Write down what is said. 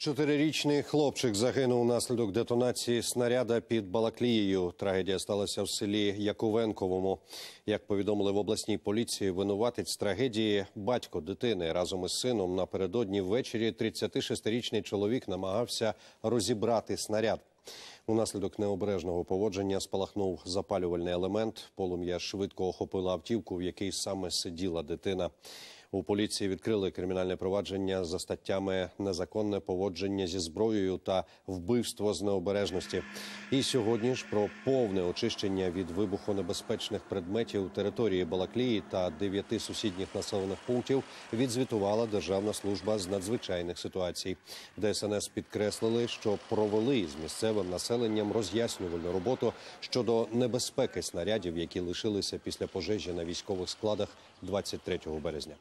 Чотирирічний хлопчик загинув внаслідок детонації снаряда під Балаклією. Трагедія сталася в селі Яковенковому. Як повідомили в обласній поліції, винуватець трагедії батько дитини разом із сином напередодні ввечері 36-річний чоловік намагався розібрати снаряд. Унаслідок необережного поводження спалахнув запалювальний елемент. Полум'я швидко охопила автівку, в якій саме сиділа дитина. У поліції відкрили кримінальне провадження за статтями незаконне поводження зі зброєю та вбивство з необережності. І сьогодні ж про повне очищення від вибухонебезпечних предметів території Балаклії та дев'яти сусідніх населених пунктів відзвітувала Державна служба з надзвичайних ситуацій. ДСНС підкреслили, що провели з місцевим населенням населенням роз'яснювальну роботу щодо небезпеки снарядів, які лишилися після пожежі на військових складах 23 березня.